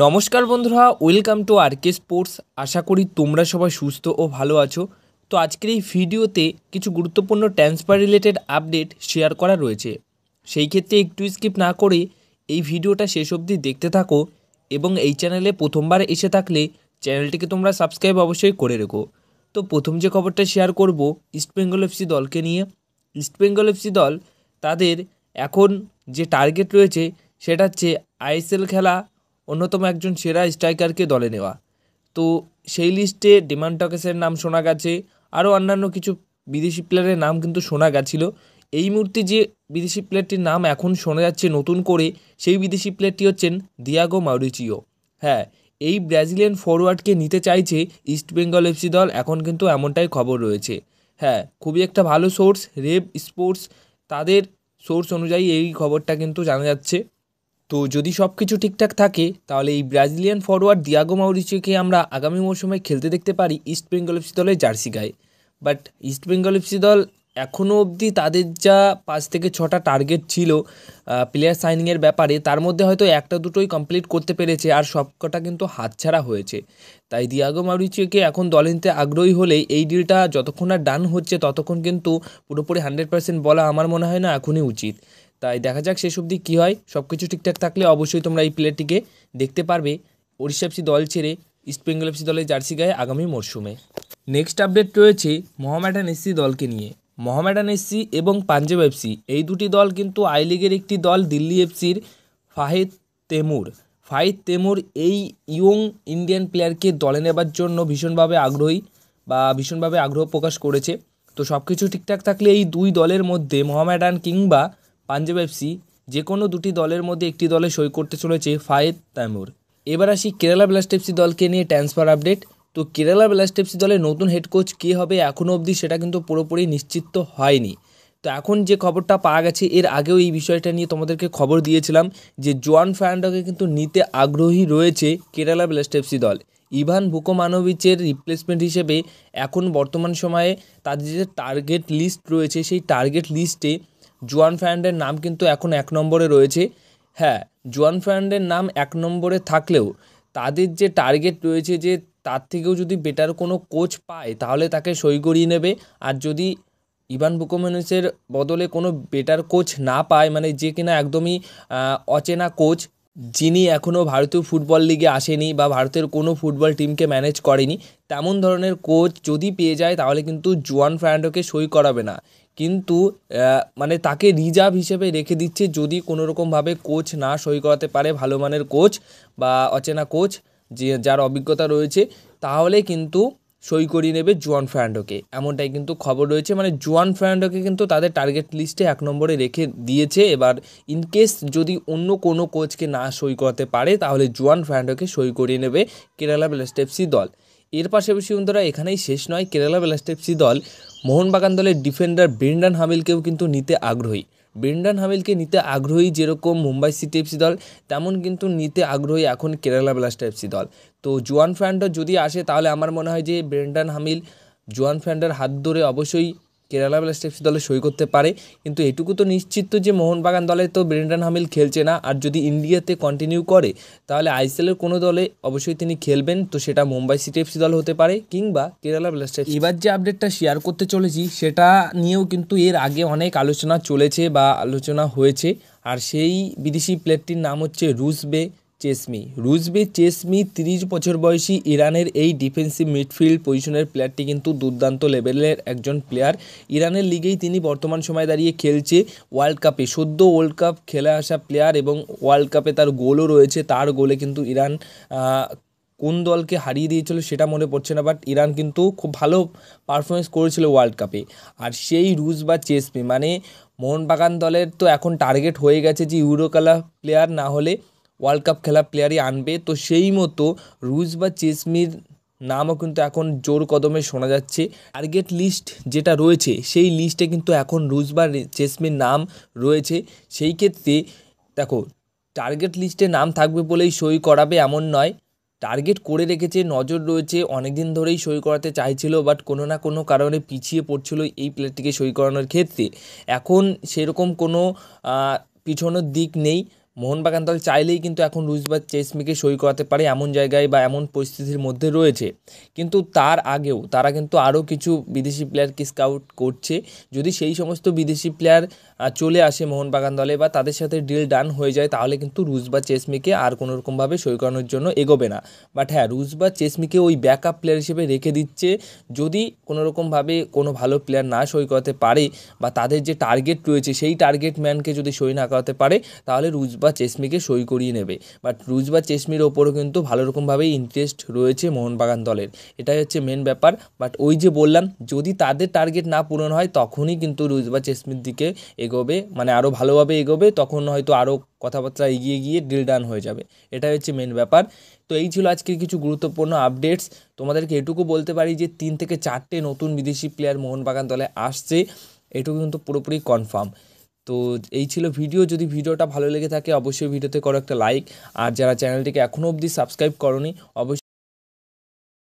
নমস্কার বন্ধুরা welcome to RK Sports আশা করি তোমরা সবাই সুস্থ ও ভালো আছো তো আজকের এই ভিডিওতে কিছু গুরুত্বপূর্ণ ট্রান্সফার রিলেটেড আপডেট শেয়ার করা রয়েছে সেই ক্ষেত্রে একটু স্কিপ না করে এই ভিডিওটা শেষ অবধি দেখতে থাকো এবং এই চ্যানেলে প্রথমবার এসে থাকলে চ্যানেলটিকে তোমরা সাবস্ক্রাইব অবশ্যই করে রেখো তো প্রথম যে খবরটা শেয়ার করব ইস্টবেঙ্গল এফসি দলকে নিয়ে ইস্টবেঙ্গল এফসি দল তাদের এখন যে টার্গেট রয়েছে সেটা হচ্ছে আইএসএল খেলা অন্যতম একজন সেরা স্ট্রাইকারকে দলে নেওয়া তো সেই লিস্টে ডিমান্ড টকেসের নাম শোনা গেছে আরও অন্যান্য কিছু বিদেশি প্লেয়ারের নাম কিন্তু শোনা গেছিলো এই মুহূর্তে যে বিদেশি প্লেয়ারটির নাম এখন শোনা যাচ্ছে নতুন করে সেই বিদেশি প্লেয়ারটি হচ্ছেন দিয়াগো মাউরিচিও হ্যাঁ এই ব্রাজিলিয়ান ফরওয়ার্ডকে নিতে চাইছে ইস্টবেঙ্গল এফসি দল এখন কিন্তু এমনটাই খবর রয়েছে হ্যাঁ খুবই একটা ভালো সোর্স রেব স্পোর্টস তাদের সোর্স অনুযায়ী এই খবরটা কিন্তু জানা যাচ্ছে তো যদি সব কিছু ঠিকঠাক থাকে তাহলে এই ব্রাজিলিয়ান ফরওয়ার্ড দিয়াগো মাউরিচিওকে আমরা আগামী মৌসুমে খেলতে দেখতে পারি ইস্ট বেঙ্গল এফসি দলের জার্সি গায়ে বাট ইস্ট বেঙ্গল এফসি দল এখনও অবধি তাদের যা পাঁচ থেকে ছটা টার্গেট ছিল প্লেয়ার সাইনিংয়ের ব্যাপারে তার মধ্যে হয়তো একটা দুটোই কমপ্লিট করতে পেরেছে আর সবকটা কিন্তু হাতছাড়া হয়েছে তাই দিয়াগো মাউরিচিকে এখন দলে নিতে আগ্রহী হলে এই ডিলটা যতক্ষণ আর ডান হচ্ছে ততক্ষণ কিন্তু পুরোপুরি হান্ড্রেড পার্সেন্ট বলা আমার মনে হয় না এখনই উচিত তাই দেখা যাক শেষ অবধি কী হয় সব কিছু ঠিকঠাক থাকলে অবশ্যই তোমরা এই প্লেয়ারটিকে দেখতে পারবে ওড়িশা এফসি দল ছেড়ে বেঙ্গল এফসি দলের জার্সি গায়ে আগামী মরশুমে নেক্সট আপডেট রয়েছে মোহামেডান এসসি দলকে নিয়ে মোহামেডান এসসি এবং পাঞ্জাব এফসি এই দুটি দল কিন্তু আই লিগের একটি দল দিল্লি এফসির ফাহেদ তেমুর ফাহিদ তেমুর এই ইয়ং ইন্ডিয়ান প্লেয়ারকে দলে নেবার জন্য ভীষণভাবে আগ্রহী বা ভীষণভাবে আগ্রহ প্রকাশ করেছে তো সব কিছু ঠিকঠাক থাকলে এই দুই দলের মধ্যে মোহামেডান কিংবা পাঞ্জাব এফসি যে কোনো দুটি দলের মধ্যে একটি দলে সই করতে চলেছে ফায়েদ তাইমুর এবার আসি কেরালা ব্লাস্ট এফসি দলকে নিয়ে ট্রান্সফার আপডেট তো কেরালা ব্লাস্ট এফসি দলের নতুন হেড কোচ কে হবে এখনও অবধি সেটা কিন্তু পুরোপুরি নিশ্চিত হয়নি তো এখন যে খবরটা পাওয়া গেছে এর আগেও এই বিষয়টা নিয়ে তোমাদেরকে খবর দিয়েছিলাম যে জোয়ান ফার্নান্ডোকে কিন্তু নিতে আগ্রহী রয়েছে কেরালা ব্লাস্ট এফসি দল ইভান ভুকোমানোভিচের রিপ্লেসমেন্ট হিসেবে এখন বর্তমান সময়ে তাদের যে টার্গেট লিস্ট রয়েছে সেই টার্গেট লিস্টে জোয়ান ফ্যান্ডের নাম কিন্তু এখন এক নম্বরে রয়েছে হ্যাঁ জোয়ান ফ্যান্ডের নাম এক নম্বরে থাকলেও তাদের যে টার্গেট রয়েছে যে তার থেকেও যদি বেটার কোনো কোচ পায় তাহলে তাকে সই করিয়ে নেবে আর যদি ইভান বুকোমেনসের বদলে কোনো বেটার কোচ না পায় মানে যে কিনা একদমই অচেনা কোচ যিনি এখনও ভারতীয় ফুটবল লিগে আসেনি বা ভারতের কোনো ফুটবল টিমকে ম্যানেজ করেনি তেমন ধরনের কোচ যদি পেয়ে যায় তাহলে কিন্তু জুয়ান ফার্নান্ডোকে সই করাবে না কিন্তু মানে তাকে রিজার্ভ হিসেবে রেখে দিচ্ছে যদি কোনো রকমভাবে কোচ না সই করাতে পারে ভালো মানের কোচ বা অচেনা কোচ যে যার অভিজ্ঞতা রয়েছে তাহলে কিন্তু সই করিয়ে নেবে জুয়ান ফার্নান্ডোকে এমনটাই কিন্তু খবর রয়েছে মানে জুয়ান ফার্নান্ডোকে কিন্তু তাদের টার্গেট লিস্টে এক নম্বরে রেখে দিয়েছে এবার ইনকেস যদি অন্য কোনো কোচকে না সই করতে পারে তাহলে জুয়ান ফার্নান্ডোকে সই করিয়ে নেবে কেরালা ব্লাস্টেপসি দল এর পাশাপাশি বন্ধুরা এখানেই শেষ নয় কেরালা ব্লাস্ট এফসি দল মোহনবাগান দলের ডিফেন্ডার ব্রিন্ডান হামিলকেও কিন্তু নিতে আগ্রহী ব্রিন্ডান হামিলকে নিতে আগ্রহী যেরকম মুম্বাই সিটি এফসি দল তেমন কিন্তু নিতে আগ্রহী এখন কেরালা ব্লাস্ট এফসি দল তো জোয়ান ফ্যান্ডো যদি আসে তাহলে আমার মনে হয় যে ব্রিন্ডান হামিল জোয়ান ফ্যান্ডার হাত ধরে অবশ্যই কেরালা ব্লাস্টার্স দলে সই করতে পারে কিন্তু এটুকু তো নিশ্চিত যে মোহনবাগান দলে তো ব্রেন্ডান হামিল খেলছে না আর যদি ইন্ডিয়াতে কন্টিনিউ করে তাহলে আইসিএলের কোনো দলে অবশ্যই তিনি খেলবেন তো সেটা মুম্বাই সিটি এফসি দল হতে পারে কিংবা কেরালা ব্লাস্টার্স এবার যে আপডেটটা শেয়ার করতে চলেছি সেটা নিয়েও কিন্তু এর আগে অনেক আলোচনা চলেছে বা আলোচনা হয়েছে আর সেই বিদেশি প্লেয়ারটির নাম হচ্ছে রুসবে চেসমি রুজবে চেসমি তিরিশ বছর বয়সী ইরানের এই ডিফেন্সিভ মিডফিল্ড পজিশনের প্লেয়ারটি কিন্তু দুর্দান্ত লেভেলের একজন প্লেয়ার ইরানের লিগেই তিনি বর্তমান সময় দাঁড়িয়ে খেলছে ওয়ার্ল্ড কাপে সদ্য ওয়ার্ল্ড কাপ খেলে আসা প্লেয়ার এবং ওয়ার্ল্ড কাপে তার গোলও রয়েছে তার গোলে কিন্তু ইরান কোন দলকে হারিয়ে দিয়েছিল সেটা মনে পড়ছে না বাট ইরান কিন্তু খুব ভালো পারফরমেন্স করেছিল ওয়ার্ল্ড কাপে আর সেই রুজ বা চেসমি মানে মোহনবাগান দলের তো এখন টার্গেট হয়ে গেছে যে ইউরোকালা প্লেয়ার না হলে ওয়ার্ল্ড কাপ খেলা প্লেয়ারই আনবে তো সেই মতো রুজ বা চেসমির নামও কিন্তু এখন জোর কদমে শোনা যাচ্ছে টার্গেট লিস্ট যেটা রয়েছে সেই লিস্টে কিন্তু এখন রুজ বা চেসমির নাম রয়েছে সেই ক্ষেত্রে দেখো টার্গেট লিস্টে নাম থাকবে বলেই সই করাবে এমন নয় টার্গেট করে রেখেছে নজর রয়েছে অনেক দিন ধরেই সই করাতে চাইছিল বাট কোনো না কোনো কারণে পিছিয়ে পড়ছিল এই প্লেয়ারটিকে সই করানোর ক্ষেত্রে এখন সেরকম কোনো পিছনের দিক নেই মোহনবাগান দল চাইলেই কিন্তু এখন রুজবাদ বা চেসমিকে সই করাতে পারে এমন জায়গায় বা এমন পরিস্থিতির মধ্যে রয়েছে কিন্তু তার আগেও তারা কিন্তু আরও কিছু বিদেশি প্লেয়ারকে স্কাউট করছে যদি সেই সমস্ত বিদেশি প্লেয়ার চলে আসে মোহনবাগান দলে বা তাদের সাথে ডিল ডান হয়ে যায় তাহলে কিন্তু রুজ বা চেসমিকে আর কোনো রকমভাবে সই করানোর জন্য এগোবে না বাট হ্যাঁ রুজ বা চেসমিকে ওই ব্যাকআপ প্লেয়ার হিসেবে রেখে দিচ্ছে যদি কোনো রকমভাবে কোনো ভালো প্লেয়ার না সই করাতে পারে বা তাদের যে টার্গেট রয়েছে সেই টার্গেট ম্যানকে যদি সই না করাতে পারে তাহলে রুজ বা চেশমিকে সই করিয়ে নেবে বাট রুজ বা চেশমির ওপরও কিন্তু ভালো রকমভাবেই ইন্টারেস্ট রয়েছে মোহনবাগান দলের এটাই হচ্ছে মেন ব্যাপার বাট ওই যে বললাম যদি তাদের টার্গেট না পূরণ হয় তখনই কিন্তু রুজ বা চেশমির দিকে এগোবে মানে আরও ভালোভাবে এগোবে তখন হয়তো আরও কথাবার্তা এগিয়ে গিয়ে ডিল ডান হয়ে যাবে এটাই হচ্ছে মেন ব্যাপার তো এই ছিল আজকের কিছু গুরুত্বপূর্ণ আপডেটস তোমাদেরকে এটুকু বলতে পারি যে তিন থেকে চারটে নতুন বিদেশি প্লেয়ার মোহনবাগান দলে আসছে এটুকু কিন্তু পুরোপুরি কনফার্ম তো এই ছিল ভিডিও যদি ভিডিওটা ভালো লেগে থাকে অবশ্যই ভিডিওতে করো একটা লাইক আর যারা চ্যানেলটিকে এখনও অবধি সাবস্ক্রাইব করনি অবশ্যই